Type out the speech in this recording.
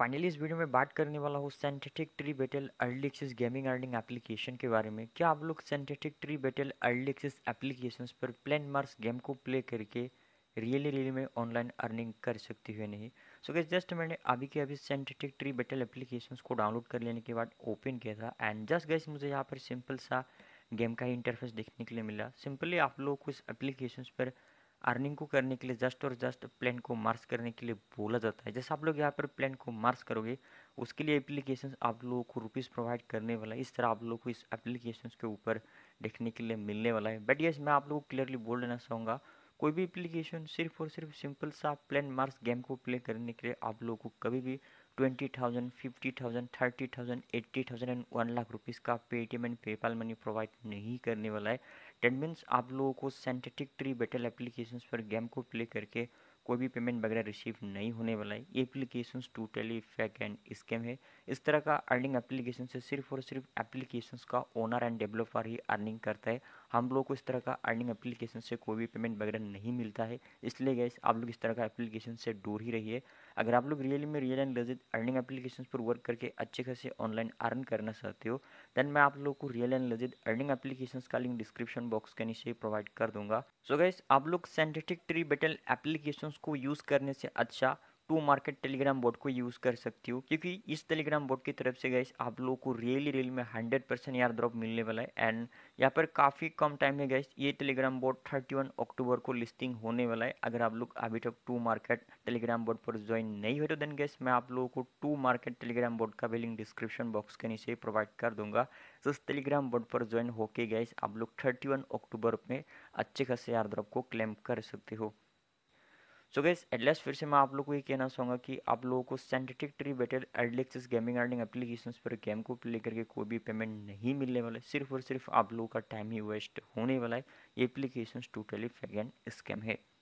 finally इस video में बात करने वाला हूँ synthetic tree battle early access gaming earning application के बारे में क्या आप लोग synthetic tree battle early access application पर प्लेन मार्स गेम को प्ले करके रियली रियली में ऑनलाइन अर्निंग कर सकती हुए नहीं सो गैस जस्ट मैंने अभी के अभी सेंथेटिक ट्री बेटल एप्लीकेशन को डाउनलोड कर लेने के बाद ओपन किया था एंड जस्ट गैस मुझे यहाँ पर सिंपल सा गेम का ही इंटरफेस देखने के लिए मिला सिंपली आप लोग को इस एप्लीकेशन पर अर्निंग को करने के लिए जस्ट और जस्ट प्लान को मार्च करने के लिए बोला जाता है जैसे आप लोग यहाँ पर प्लान को मार्च करोगे उसके लिए एप्लीकेशन आप लोगों को रुपीज़ प्रोवाइड करने वाला है इस तरह आप लोगों को इस एप्लीकेशन के ऊपर देखने के लिए मिलने वाला है बट यस मैं आप लोगों को क्लियरली बोल देना चाहूँगा कोई भी एप्लीकेशन सिर्फ और सिर्फ सिंपल सा प्लेन मार्स गेम को प्ले करने के लिए आप लोगों को कभी भी twenty thousand fifty thousand thirty thousand eighty thousand and one lakh rupees का Paytm and PayPal money provide नहीं करने वाला है डेट मीन्स आप लोगों को सेंटेटिक ट्री बेटल एप्लीकेशन पर गेम को प्ले करके कोई भी पेमेंट वगैरह रिसीव नहीं होने वाला है ये application totally fake and scam है इस तरह का अर्निंग एप्लीकेशन से सिर्फ और सिर्फ एप्लीकेशन का ओनर एंड डेवलपर ही अर्निंग करता है हम लोग को इस तरह का अर्निंग एप्लीकेशन से कोई भी पेमेंट वगैरह नहीं मिलता है इसलिए गैस आप लोग इस तरह का एप्लीकेशन से दूर ही रहिए अगर आप लोग रियली में real and legit earning application पर वर्क करके अच्छे खासे ऑनलाइन अर्न करना चाहते हो देन मैं आप लोग को real and legit earning application का लिंक डिस्क्रिप्शन बॉक्स के नीचे प्रोवाइड कर दूंगा सो so गाइस आप लोग सेंटेटिक ट्री बेटल एप्लीकेशन को यूज़ करने से अच्छा टू मार्केट टेलीग्राम बोर्ड को यूज़ कर सकती हो क्योंकि इस टेलीग्राम बोर्ड की तरफ से गैस आप लोगों को रियली रियली में हंड्रेड परसेंट यार ड्रॉप मिलने वाला है एंड यहाँ पर काफ़ी कम टाइम में गैस ये Telegram board thirty one October को लिस्टिंग होने वाला है अगर आप लोग अभी तक टू मार्केट टेलीग्राम बोर्ड पर ज्वाइन नहीं हो तो देन गैस मैं आप लोगों को टू मार्केट टेलीग्राम बोर्ड का भी लिंक डिस्क्रिप्शन बॉक्स के नीचे प्रोवाइड कर दूंगा तो टेलीग्राम बोर्ड पर ज्वाइन होके गैस आप लोग थर्टी वन अक्टूबर में अच्छे खासे यार ड्रॉप को क्लेम कर सकते हो सो गैस एटलेस फिर से मैं आप लोग को ये कहना चाहूँगा कि आप लोगों को synthetic tree better idle gaming earning application पर गेम को प्ले करके कोई भी पेमेंट नहीं मिलने वाला है सिर्फ और सिर्फ आप लोगों का टाइम ही वेस्ट होने वाला है ये application totally fake and scam है